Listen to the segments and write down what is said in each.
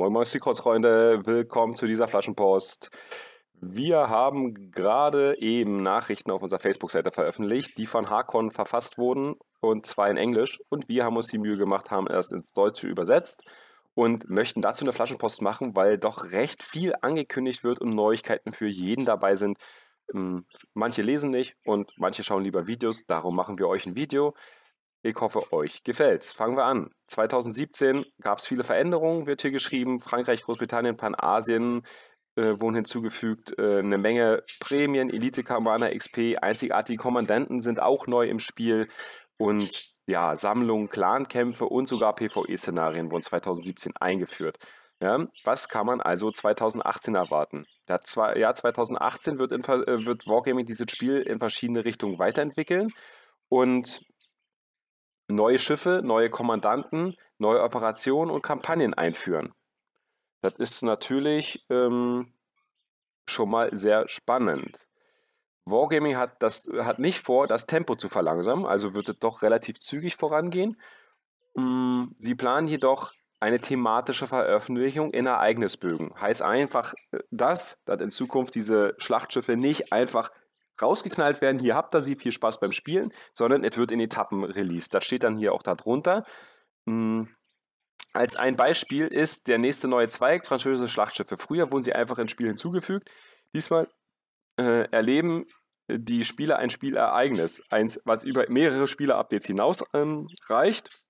Moin Moin Streetcross-Freunde, willkommen zu dieser Flaschenpost. Wir haben gerade eben Nachrichten auf unserer Facebook-Seite veröffentlicht, die von Hakon verfasst wurden, und zwar in Englisch. Und wir haben uns die Mühe gemacht, haben erst ins Deutsche übersetzt und möchten dazu eine Flaschenpost machen, weil doch recht viel angekündigt wird und Neuigkeiten für jeden dabei sind. Hm, manche lesen nicht und manche schauen lieber Videos, darum machen wir euch ein Video. Ich hoffe, euch gefällt's. Fangen wir an. 2017 gab es viele Veränderungen, wird hier geschrieben. Frankreich, Großbritannien, Panasien äh, wurden hinzugefügt. Äh, eine Menge Prämien, Elite Kamana XP, einzigartige Kommandanten sind auch neu im Spiel. Und ja, Sammlungen, Clankämpfe und sogar PvE-Szenarien wurden 2017 eingeführt. Ja, was kann man also 2018 erwarten? Das Jahr 2018 wird, in, äh, wird Wargaming dieses Spiel in verschiedene Richtungen weiterentwickeln. Und neue Schiffe, neue Kommandanten, neue Operationen und Kampagnen einführen. Das ist natürlich ähm, schon mal sehr spannend. Wargaming hat, das, hat nicht vor, das Tempo zu verlangsamen, also wird es doch relativ zügig vorangehen. Mm, sie planen jedoch eine thematische Veröffentlichung in Ereignisbögen. Heißt einfach äh, das, dass in Zukunft diese Schlachtschiffe nicht einfach rausgeknallt werden, hier habt ihr sie, viel Spaß beim Spielen, sondern es wird in Etappen released. Das steht dann hier auch darunter. Mhm. Als ein Beispiel ist der nächste neue Zweig, französische Schlachtschiffe. Früher wurden sie einfach ins Spiel hinzugefügt. Diesmal äh, erleben die Spieler ein Spielereignis, eins, was über mehrere Spieler-Updates hinaus ähm, reicht.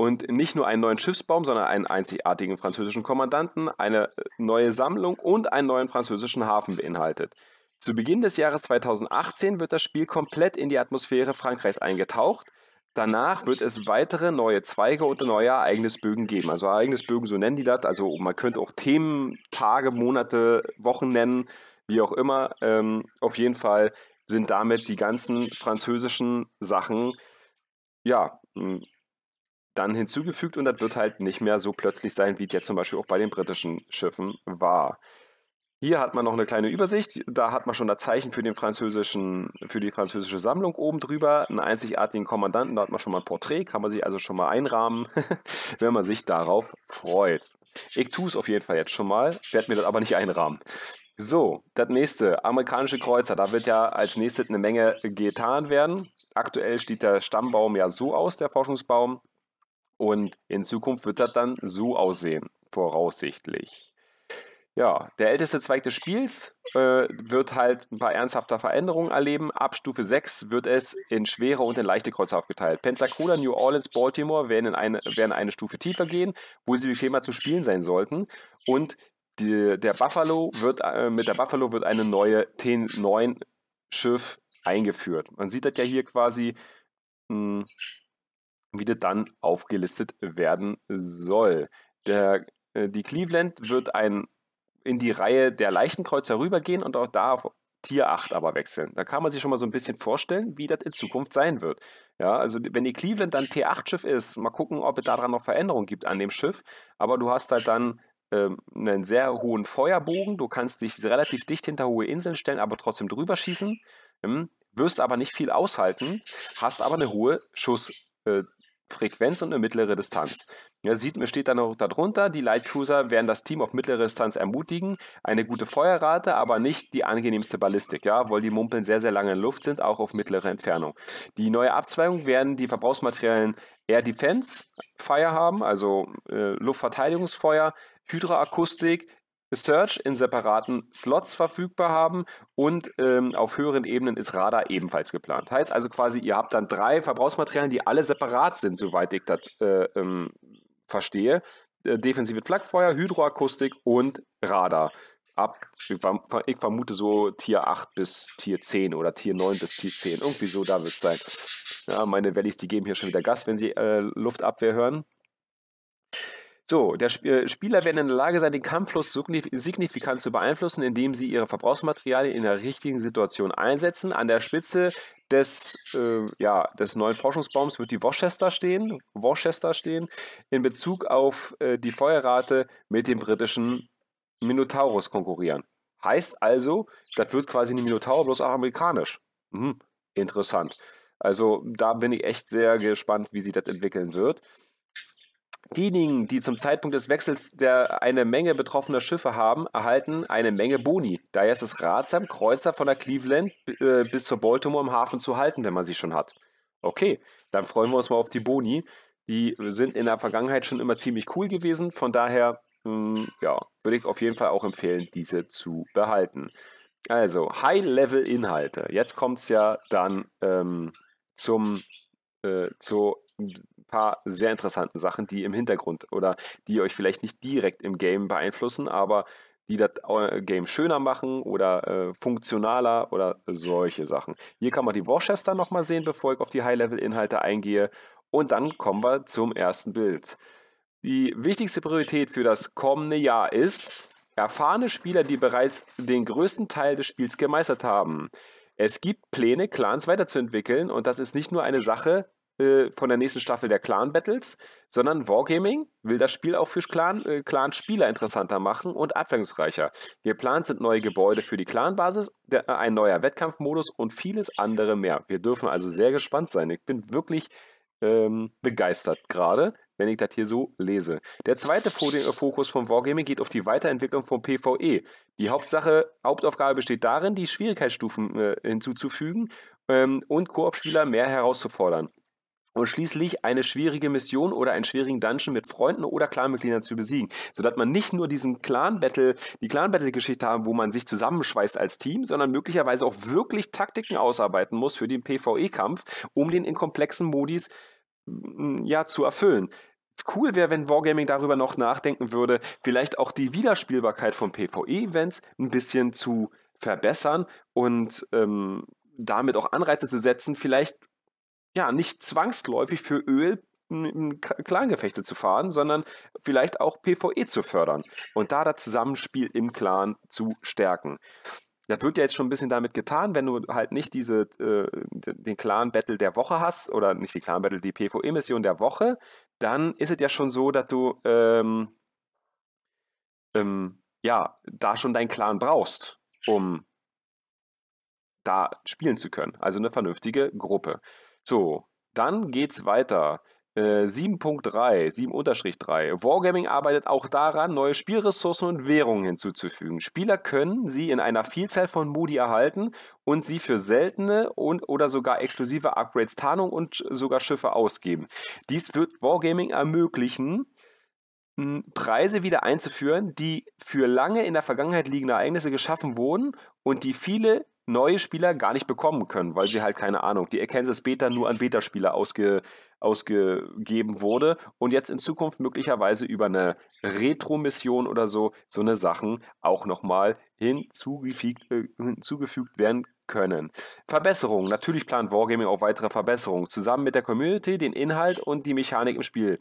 Und nicht nur einen neuen Schiffsbaum, sondern einen einzigartigen französischen Kommandanten, eine äh, neue Sammlung und einen neuen französischen Hafen beinhaltet. Zu Beginn des Jahres 2018 wird das Spiel komplett in die Atmosphäre Frankreichs eingetaucht. Danach wird es weitere neue Zweige und neue Ereignisbögen geben. Also Ereignisbögen, so nennen die das. Also man könnte auch Themen, Tage, Monate, Wochen nennen, wie auch immer. Ähm, auf jeden Fall sind damit die ganzen französischen Sachen, ja, hm, dann hinzugefügt und das wird halt nicht mehr so plötzlich sein, wie es jetzt zum Beispiel auch bei den britischen Schiffen war. Hier hat man noch eine kleine Übersicht. Da hat man schon das Zeichen für, den französischen, für die französische Sammlung oben drüber. Einen einzigartigen Kommandanten, da hat man schon mal ein Porträt, kann man sich also schon mal einrahmen, wenn man sich darauf freut. Ich tue es auf jeden Fall jetzt schon mal, werde mir das aber nicht einrahmen. So, das nächste, amerikanische Kreuzer. Da wird ja als nächstes eine Menge getan werden. Aktuell steht der Stammbaum ja so aus, der Forschungsbaum. Und in Zukunft wird das dann so aussehen, voraussichtlich. Ja, der älteste Zweig des Spiels äh, wird halt ein paar ernsthafte Veränderungen erleben. Ab Stufe 6 wird es in schwere und in leichte Kreuze aufgeteilt. Pensacola, New Orleans, Baltimore werden, in eine, werden eine Stufe tiefer gehen, wo sie wie Schema zu spielen sein sollten. Und die, der Buffalo wird, äh, mit der Buffalo wird eine neue T9-Schiff eingeführt. Man sieht das ja hier quasi, mh, hm, wie das dann aufgelistet werden soll. Der, äh, die Cleveland wird ein in die Reihe der Leichtenkreuzer rübergehen und auch da auf Tier 8 aber wechseln. Da kann man sich schon mal so ein bisschen vorstellen, wie das in Zukunft sein wird. Ja, also wenn die Cleveland dann T8-Schiff ist, mal gucken, ob es daran noch Veränderungen gibt an dem Schiff. Aber du hast halt dann ähm, einen sehr hohen Feuerbogen, du kannst dich relativ dicht hinter hohe Inseln stellen, aber trotzdem drüber schießen, hm, wirst aber nicht viel aushalten, hast aber eine hohe Schuss, äh, Frequenz und eine mittlere Distanz. Ja, sieht, steht da noch darunter, die Light Cruiser werden das Team auf mittlere Distanz ermutigen, eine gute Feuerrate, aber nicht die angenehmste Ballistik, ja, weil die Mumpeln sehr, sehr lange in Luft sind, auch auf mittlere Entfernung. Die neue Abzweigung werden die Verbrauchsmaterialien Air Defense Fire haben, also äh, Luftverteidigungsfeuer, Hydroakustik, Search in separaten Slots verfügbar haben und ähm, auf höheren Ebenen ist Radar ebenfalls geplant. Heißt also quasi, ihr habt dann drei Verbrauchsmaterialien, die alle separat sind, soweit ich das äh, ähm, verstehe. Äh, defensive Flakfeuer, Hydroakustik und Radar. Ab, ich vermute so Tier 8 bis Tier 10 oder Tier 9 bis Tier 10. Irgendwie so da wird es sein. Ja, meine Wellis, die geben hier schon wieder Gas, wenn sie äh, Luftabwehr hören. So, der äh, Spieler werden in der Lage sein, den Kampffluss signifikant zu beeinflussen, indem sie ihre Verbrauchsmaterialien in der richtigen Situation einsetzen. An der Spitze des, äh, ja, des neuen Forschungsbaums wird die Worcester stehen, Worcester stehen in Bezug auf äh, die Feuerrate mit dem britischen Minotaurus konkurrieren. Heißt also, das wird quasi eine Minotaur, bloß auch amerikanisch. Mhm, interessant. Also da bin ich echt sehr gespannt, wie sich das entwickeln wird diejenigen, die zum Zeitpunkt des Wechsels der eine Menge betroffener Schiffe haben, erhalten eine Menge Boni. Daher ist es ratsam, Kreuzer von der Cleveland äh, bis zur Baltimore im Hafen zu halten, wenn man sie schon hat. Okay, dann freuen wir uns mal auf die Boni. Die sind in der Vergangenheit schon immer ziemlich cool gewesen. Von daher, mh, hm, ja, würde ich auf jeden Fall auch empfehlen, diese zu behalten. Also, High-Level-Inhalte. Jetzt kommt es ja dann ähm, zum, äh, zu paar sehr interessanten Sachen, die im Hintergrund oder die euch vielleicht nicht direkt im Game beeinflussen, aber die das äh, Game schöner machen oder äh, funktionaler oder solche Sachen. Hier kann man die Worcester nochmal sehen, bevor ich auf die High-Level-Inhalte eingehe. Und dann kommen wir zum ersten Bild. Die wichtigste Priorität für das kommende Jahr ist erfahrene Spieler, die bereits den größten Teil des Spiels gemeistert haben. Es gibt Pläne, Clans weiterzuentwickeln und das ist nicht nur eine Sache äh, von der nächsten Staffel der Clan-Battles, sondern Wargaming will das Spiel auch für Clan, äh, Clan-Spieler interessanter machen und abwechslungsreicher. Geplant sind neue Gebäude für die Clan-Basis, der, äh, ein neuer Wettkampfmodus und vieles andere mehr. Wir dürfen also sehr gespannt sein. Ich bin wirklich ähm, begeistert gerade, wenn ich das hier so lese. Der zweite äh, Fokus von Wargaming geht auf die Weiterentwicklung von PvE. Die Hauptsache, Hauptaufgabe besteht darin, die Schwierigkeitsstufen äh, hinzuzufügen ähm, und Koop-Spieler mehr herauszufordern und schließlich eine schwierige Mission oder einen schwierigen Dungeon mit Freunden oder Clanmitgliedern zu besiegen, sodass man nicht nur diesen Clan-Battle, die Clan-Battle-Geschichte haben, wo man sich zusammenschweißt als Team, sondern möglicherweise auch wirklich Taktiken ausarbeiten muss für den PvE-Kampf, um den in komplexen Modis mm, mm, ja zu erfüllen. Cool wäre, wenn Wargaming darüber noch nachdenken würde, vielleicht auch die Wiederspielbarkeit von PvE-Events ein bisschen zu verbessern und ähm, damit auch Anreize zu setzen, vielleicht ja, nicht zwangsläufig für Öl Clangefechte zu fahren, sondern vielleicht auch PvE zu fördern und da das Zusammenspiel im Clan zu stärken. Das wird ja jetzt schon ein bisschen damit getan, wenn du halt nicht diese, äh, den Clan-Battle der Woche hast, oder nicht die Clan-Battle, die PvE-Mission der Woche, dann ist es ja schon so, dass du ähm, ähm, ja, da schon deinen Clan brauchst, um da spielen zu können. Also eine vernünftige Gruppe. So, dann geht's weiter. 7.3, äh, 7-3. Wargaming arbeitet auch daran, neue Spielressourcen und Währungen hinzuzufügen. Spieler können sie in einer Vielzahl von Modi erhalten und sie für seltene und oder sogar exklusive Upgrades, Tarnung und sogar Schiffe ausgeben. Dies wird Wargaming ermöglichen, hm, Preise wieder einzuführen, die für lange in der Vergangenheit liegende Ereignisse geschaffen wurden und die viele neue Spieler gar nicht bekommen können, weil sie halt keine Ahnung, die Kansas Beta nur an Beta-Spieler ausge, ausgegeben wurde und jetzt in Zukunft möglicherweise über eine Retro-Mission oder so, so eine Sachen auch nochmal hinzugefügt, äh, hinzugefügt werden können. Verbesserungen. Natürlich plant Wargaming auch weitere Verbesserungen. Zusammen mit der Community, den Inhalt und die Mechanik im Spiel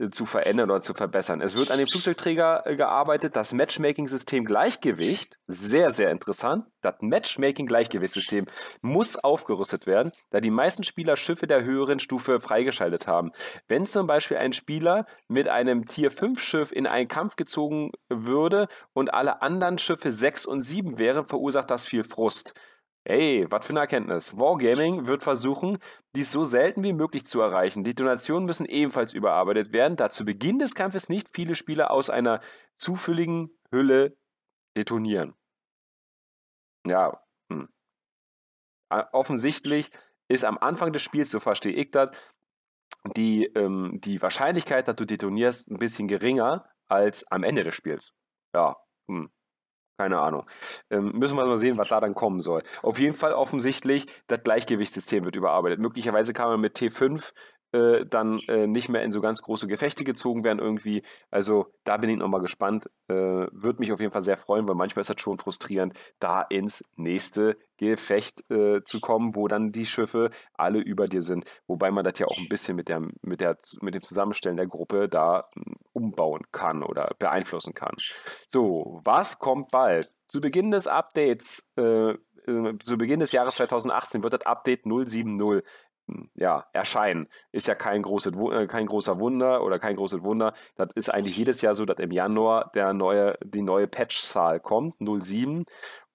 äh, zu verändern oder zu verbessern. Es wird an dem Flugzeugträger äh, gearbeitet, das Matchmaking-System Gleichgewicht, sehr, sehr interessant. Das Matchmaking-Gleichgewichtssystem muss aufgerüstet werden, da die meisten Spieler Schiffe der höheren Stufe freigeschaltet haben. Wenn zum Beispiel ein Spieler mit einem Tier-5-Schiff in einen Kampf gezogen würde und alle anderen Schiffe 6 und 7 wären, verursacht das viel Frust. Ey, was für eine Erkenntnis. Wargaming wird versuchen, dies so selten wie möglich zu erreichen. Die Donationen müssen ebenfalls überarbeitet werden, da zu Beginn des Kampfes nicht viele Spieler aus einer zufälligen Hülle detonieren. Ja, hm. offensichtlich ist am Anfang des Spiels, so verstehe ich das, die, ähm, die Wahrscheinlichkeit, dass du detonierst, ein bisschen geringer als am Ende des Spiels. Ja, hm. Keine Ahnung. Ähm, müssen wir mal sehen, was da dann kommen soll. Auf jeden Fall offensichtlich, das Gleichgewichtssystem wird überarbeitet. Möglicherweise kann man mit T5 äh, dann äh, nicht mehr in so ganz große Gefechte gezogen werden irgendwie. Also da bin ich nochmal gespannt. Äh, Würde mich auf jeden Fall sehr freuen, weil manchmal ist das schon frustrierend, da ins nächste Gefecht äh, zu kommen, wo dann die Schiffe alle über dir sind. Wobei man das ja auch ein bisschen mit, der, mit, der, mit dem Zusammenstellen der Gruppe da hm, umbauen kann oder beeinflussen kann. So, was kommt bald? Zu Beginn des Updates, äh, äh, zu Beginn des Jahres 2018 wird das Update 070 hm, ja, erscheinen. Ist ja kein, großes, äh, kein großer Wunder oder kein großes Wunder. Das ist eigentlich jedes Jahr so, dass im Januar der neue, die neue Patch-Zahl kommt, 07.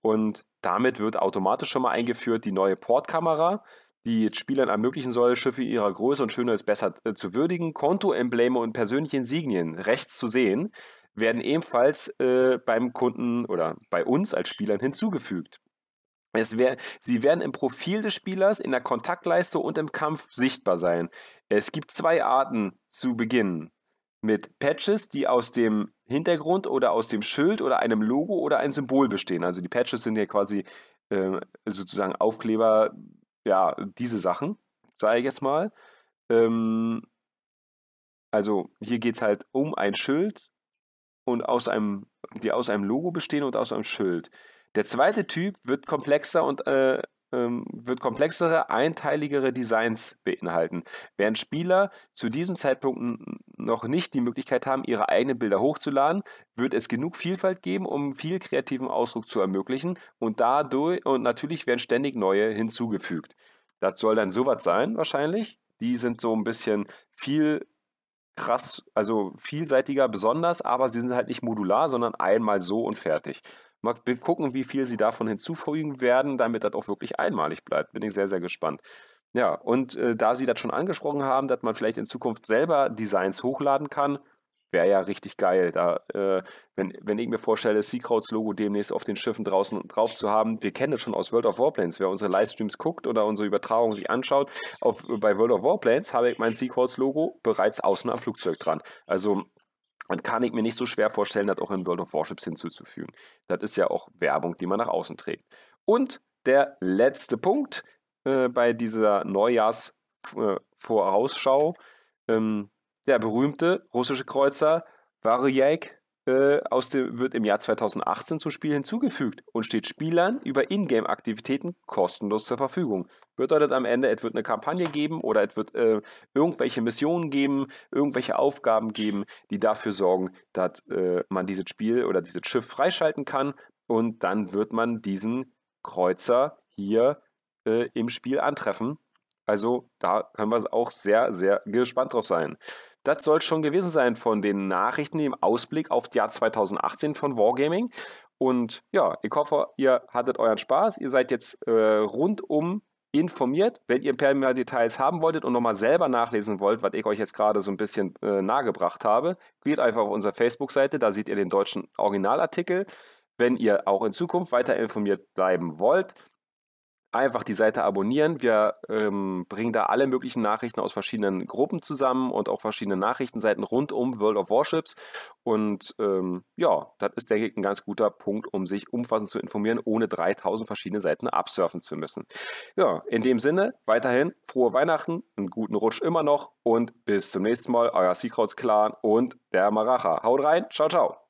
Und damit wird automatisch schon mal eingeführt die neue Portkamera, die Spielern ermöglichen soll, Schiffe ihrer Größe und Schönheit besser äh, zu würdigen. Kontoembleme und persönliche Insignien rechts zu sehen, werden ebenfalls äh, beim Kunden oder bei uns als Spielern hinzugefügt. Wär, sie werden im Profil des Spielers, in der Kontaktleiste und im Kampf sichtbar sein. Es gibt zwei Arten zu beginnen mit Patches, die aus dem Hintergrund oder aus dem Schild oder einem Logo oder einem Symbol bestehen. Also die Patches sind ja quasi äh, sozusagen Aufkleber, ja, diese Sachen, sage ich jetzt mal. Ähm, also hier geht es halt um ein Schild und aus einem, die aus einem Logo bestehen und aus einem Schild. Der zweite Typ wird komplexer und äh, ähm, wird komplexere, einteiligere Designs beinhalten, während Spieler zu diesem Zeitpunkt noch nicht die Möglichkeit haben, ihre eigenen Bilder hochzuladen, wird es genug Vielfalt geben, um viel kreativen Ausdruck zu ermöglichen und dadurch und natürlich werden ständig neue hinzugefügt. Das soll dann sowas sein wahrscheinlich. Die sind so ein bisschen viel krass, also vielseitiger besonders, aber sie sind halt nicht modular, sondern einmal so und fertig. Mal gucken, wie viel sie davon hinzufügen werden, damit das auch wirklich einmalig bleibt. Bin ich sehr, sehr gespannt. Ja, und äh, da Sie das schon angesprochen haben, dass man vielleicht in Zukunft selber Designs hochladen kann, wäre ja richtig geil. Da, äh, wenn, wenn ich mir vorstelle, Seacrowds Logo demnächst auf den Schiffen draußen drauf zu haben, wir kennen das schon aus World of Warplanes. Wer unsere Livestreams guckt oder unsere Übertragung sich anschaut, auf, bei World of Warplanes habe ich mein Seacrowds Logo bereits außen am Flugzeug dran. Also dann kann ich mir nicht so schwer vorstellen, das auch in World of Warships hinzuzufügen. Das ist ja auch Werbung, die man nach außen trägt. Und der letzte Punkt, äh, bei dieser Neujahrsvorausschau. Äh, ähm, der berühmte russische Kreuzer Varyek, äh, aus dem, wird im Jahr 2018 zum Spiel hinzugefügt und steht Spielern über Ingame-Aktivitäten kostenlos zur Verfügung. Bedeutet am Ende, es wird eine Kampagne geben oder es wird äh, irgendwelche Missionen geben, irgendwelche Aufgaben geben, die dafür sorgen, dass äh, man dieses Spiel oder dieses Schiff freischalten kann und dann wird man diesen Kreuzer hier äh, im Spiel antreffen. Also da können wir auch sehr, sehr gespannt drauf sein. Das soll schon gewesen sein von den Nachrichten im Ausblick auf das Jahr 2018 von Wargaming. Und ja, ich hoffe, ihr hattet euren Spaß. Ihr seid jetzt äh, rundum informiert. Wenn ihr mehr Details haben wolltet und nochmal selber nachlesen wollt, was ich euch jetzt gerade so ein bisschen äh, nahegebracht habe, geht einfach auf unsere Facebook-Seite, da seht ihr den deutschen Originalartikel. Wenn ihr auch in Zukunft weiter informiert bleiben wollt, einfach die Seite abonnieren. Wir ähm, bringen da alle möglichen Nachrichten aus verschiedenen Gruppen zusammen und auch verschiedene Nachrichtenseiten rund um World of Warships. Und ähm, ja, das ist, denke ich, ein ganz guter Punkt, um sich umfassend zu informieren, ohne 3000 verschiedene Seiten absurfen zu müssen. Ja, in dem Sinne, weiterhin frohe Weihnachten, einen guten Rutsch immer noch und bis zum nächsten Mal. Euer Seekrauts Clan und der Maracha. Haut rein, ciao, ciao.